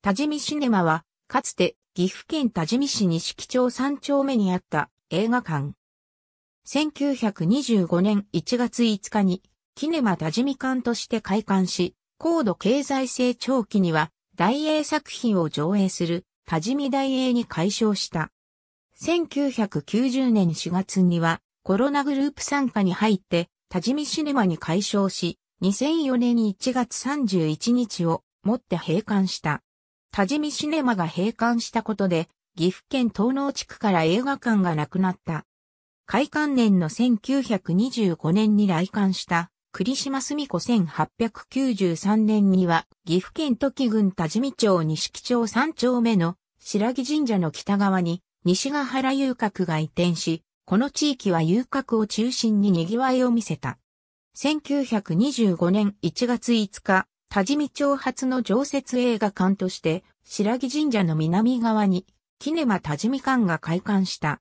多治見シネマは、かつて岐阜県多治見市西木町三丁目にあった映画館。1925年1月5日に、キネマ多治見館として開館し、高度経済成長期には、大英作品を上映する多治見大英に改称した。1990年4月には、コロナグループ参加に入って、多治見シネマに改称し、2004年1月31日をもって閉館した。多治見シネマが閉館したことで、岐阜県東農地区から映画館がなくなった。開館年の1925年に来館した栗島澄子1893年には岐阜県時郡多治見町錦町3丁目の白木神社の北側に西ヶ原遊郭が移転し、この地域は遊郭を中心に賑わいを見せた。1925年1月5日、多治見町初の常設映画館として、白木神社の南側に、キネマ多治見館が開館した。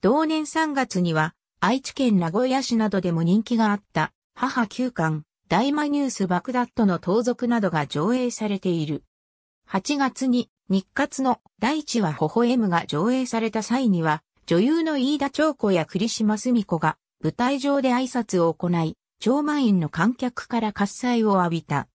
同年3月には、愛知県名古屋市などでも人気があった、母旧館、大魔ニュースバクダットの盗賊などが上映されている。8月に、日活の大地は微笑むが上映された際には、女優の飯田長子や栗島澄子が舞台上で挨拶を行い、超満員の観客から喝采を浴びた。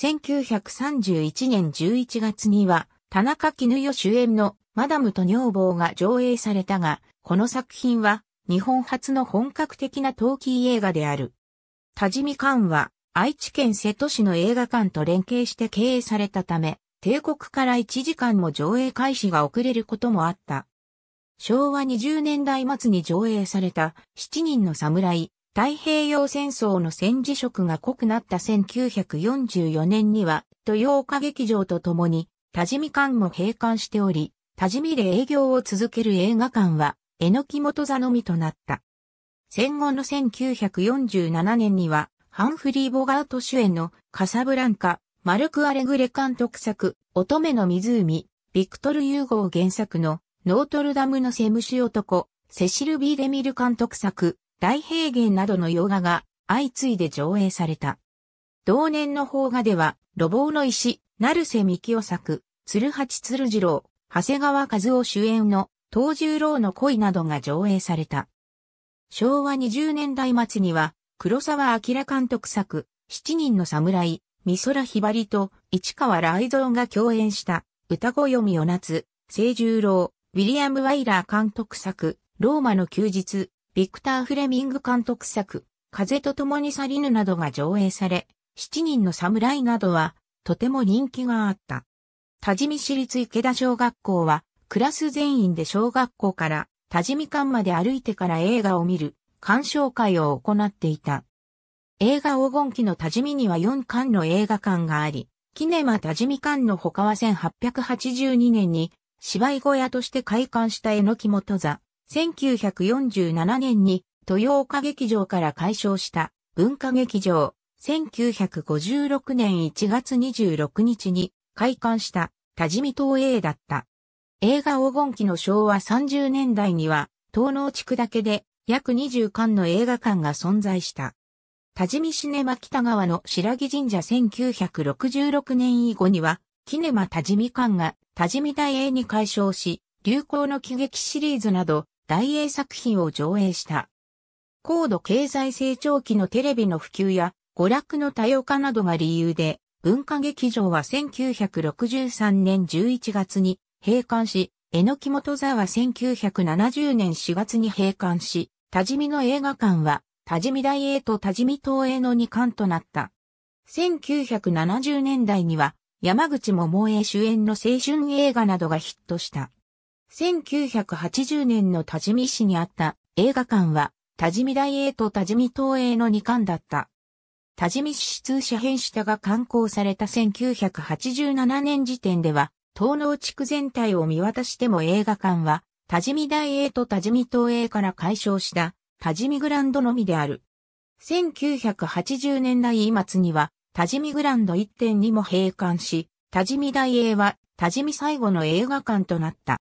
1931年11月には、田中絹代主演のマダムと女房が上映されたが、この作品は日本初の本格的なトーキー映画である。多治見館は愛知県瀬戸市の映画館と連携して経営されたため、帝国から1時間も上映開始が遅れることもあった。昭和20年代末に上映された7人の侍、太平洋戦争の戦時色が濃くなった1944年には、豊岡劇場とともに、多治見館も閉館しており、多治見で営業を続ける映画館は、えのき元座のみとなった。戦後の1947年には、ハンフリー・ボガート主演のカサブランカ、マルク・アレグレ監督作、乙女の湖、ビクトル・ユーゴー原作のノートルダムのセムシ男、セシル・ビー・デミル監督作、大平原などの洋画が相次いで上映された。同年の邦画では、路傍の石、成瀬幹夫作、鶴八鶴次郎、長谷川和夫主演の東十郎の恋などが上映された。昭和20年代末には、黒沢明監督作、七人の侍、美空ひばりと市川雷蔵が共演した歌子読みを夏、清十郎、ウィリアム・ワイラー監督作、ローマの休日、ビクター・フレミング監督作、風と共に去りぬなどが上映され、七人の侍などは、とても人気があった。多治見市立池田小学校は、クラス全員で小学校から多治見館まで歩いてから映画を見る鑑賞会を行っていた。映画黄金期の多治見には4館の映画館があり、キネマ多治見館の他は1882年に芝居小屋として開館した榎木元座、1947年に豊岡劇場から解消した文化劇場、1956年1月26日に開館した多治見東映だった。映画黄金期の昭和30年代には、東農地区だけで約20館の映画館が存在した。多治見シネマ北川の白木神社1966年以後には、キネマ多治見館が多治見大映に改称し、流行の喜劇シリーズなど、大英作品を上映した。高度経済成長期のテレビの普及や娯楽の多様化などが理由で、文化劇場は1963年11月に閉館し、榎木元座は1970年4月に閉館し、多治見の映画館は多治見大英と多治見東映の2館となった。1970年代には山口桃江主演の青春映画などがヒットした。1980年の多治見市にあった映画館は多治見大映と多治見東映の2館だった。多治見市通社編下が刊行された1987年時点では、東農地区全体を見渡しても映画館は、多治見大映と多治見東映から解消した多治見グランドのみである。1980年代末には、多治見グランド1.2も閉館し、多治見大映は多治見最後の映画館となった。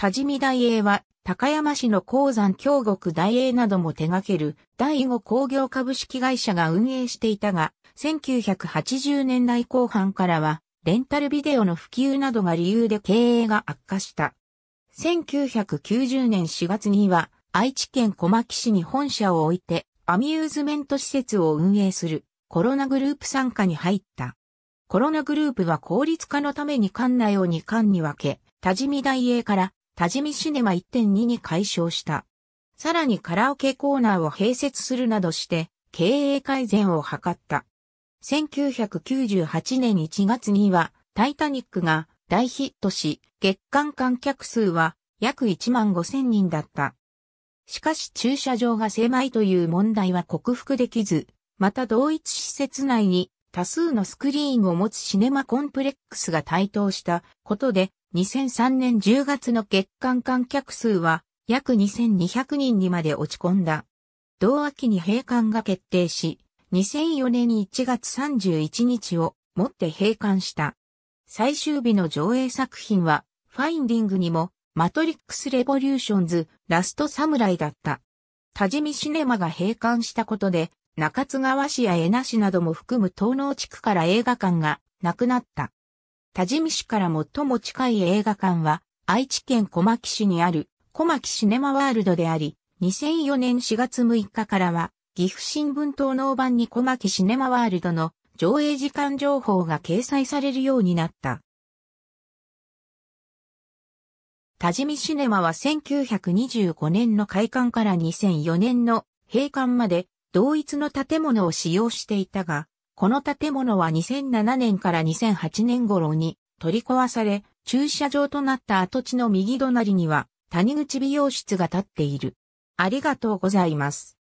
多治見大英は、高山市の鉱山京極大英なども手掛ける第五工業株式会社が運営していたが、1980年代後半からは、レンタルビデオの普及などが理由で経営が悪化した。1990年4月には、愛知県小牧市に本社を置いて、アミューズメント施設を運営するコロナグループ参加に入った。コロナグループは効率化のために館内を2館に分け、多治見大英から多治見シネマ1.2に解消した。さらにカラオケコーナーを併設するなどして、経営改善を図った。1998年1月には、タイタニックが大ヒットし、月間観客数は約1万5千人だった。しかし駐車場が狭いという問題は克服できず、また同一施設内に多数のスクリーンを持つシネマコンプレックスが台頭したことで2003年10月の月間観客数は約2200人にまで落ち込んだ。同秋に閉館が決定し、2004年1月31日をもって閉館した。最終日の上映作品は、ファインディングにも、マトリックス・レボリューションズ、ラスト・サムライだった。多治見シネマが閉館したことで、中津川市や江那市なども含む東農地区から映画館がなくなった。多治見市から最も近い映画館は、愛知県小牧市にある、小牧シネマワールドであり、2004年4月6日からは、岐阜新聞等の版に小牧シネマワールドの上映時間情報が掲載されるようになった。多治見シネマは1925年の開館から2004年の閉館まで同一の建物を使用していたが、この建物は2007年から2008年頃に取り壊され、駐車場となった跡地の右隣には谷口美容室が建っている。ありがとうございます。